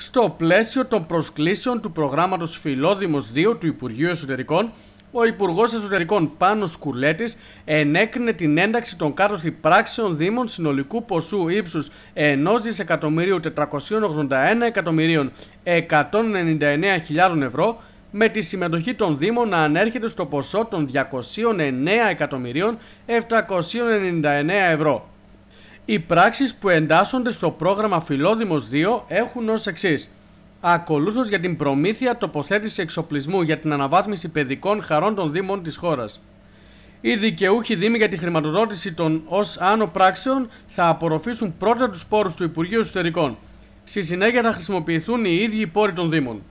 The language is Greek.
στο πλαίσιο των προσκλήσεων του προγράμματος Φιλόδημος 2 του Υπουργείου Εσωτερικών, ο Υπουργός Εσωτερικών Πάνος Κουλέτης ενέκρινε την ένταξη των κάτωθη πράξεων Δήμων συνολικού ποσού ύψους 1.481.199.000 ευρώ με τη συμμετοχή των Δήμων να ανέρχεται στο ποσό των 209.799 ευρώ. Οι πράξεις που εντάσσονται στο πρόγραμμα Φιλόδημος 2 έχουν ως εξής. Ακολουθώ για την προμήθεια τοποθέτηση εξοπλισμού για την αναβάθμιση παιδικών χαρών των Δήμων της χώρας. Οι δικαιούχοι Δήμοι για τη χρηματοδότηση των ως άνω πράξεων θα απορροφήσουν πρώτα τους πόρους του Υπουργείου Εσωτερικών. Στη συνέχεια θα χρησιμοποιηθούν οι ίδιοι πόροι των Δήμων.